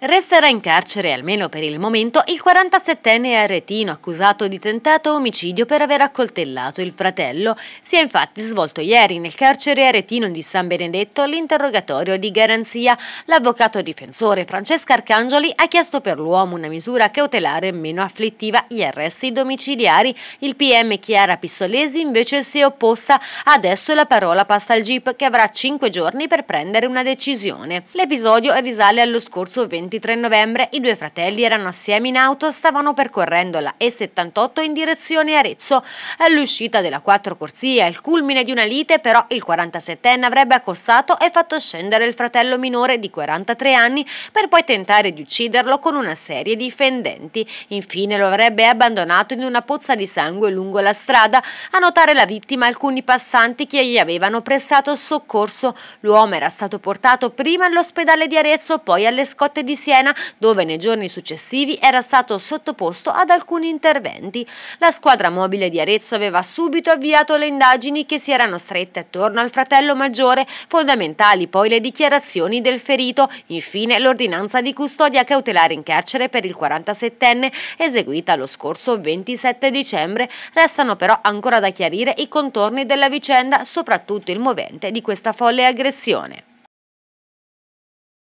Resterà in carcere, almeno per il momento, il 47enne aretino accusato di tentato omicidio per aver accoltellato il fratello. Si è infatti svolto ieri nel carcere aretino di San Benedetto l'interrogatorio di garanzia. L'avvocato difensore Francesca Arcangioli ha chiesto per l'uomo una misura cautelare meno afflittiva, gli arresti domiciliari. Il PM Chiara Pistolesi invece si è opposta. Adesso la parola passa al GIP che avrà 5 giorni per prendere una decisione. L'episodio risale allo scorso 20 23 novembre i due fratelli erano assieme in auto e stavano percorrendo la E78 in direzione Arezzo. All'uscita della quattro corsie, al culmine di una lite, però il 47enne avrebbe accostato e fatto scendere il fratello minore di 43 anni per poi tentare di ucciderlo con una serie di fendenti. Infine lo avrebbe abbandonato in una pozza di sangue lungo la strada. A notare la vittima alcuni passanti che gli avevano prestato soccorso. L'uomo era stato portato prima all'ospedale di Arezzo, poi alle scotte di Siena, dove nei giorni successivi era stato sottoposto ad alcuni interventi. La squadra mobile di Arezzo aveva subito avviato le indagini che si erano strette attorno al fratello maggiore, fondamentali poi le dichiarazioni del ferito, infine l'ordinanza di custodia cautelare in carcere per il 47enne eseguita lo scorso 27 dicembre. Restano però ancora da chiarire i contorni della vicenda, soprattutto il movente di questa folle aggressione.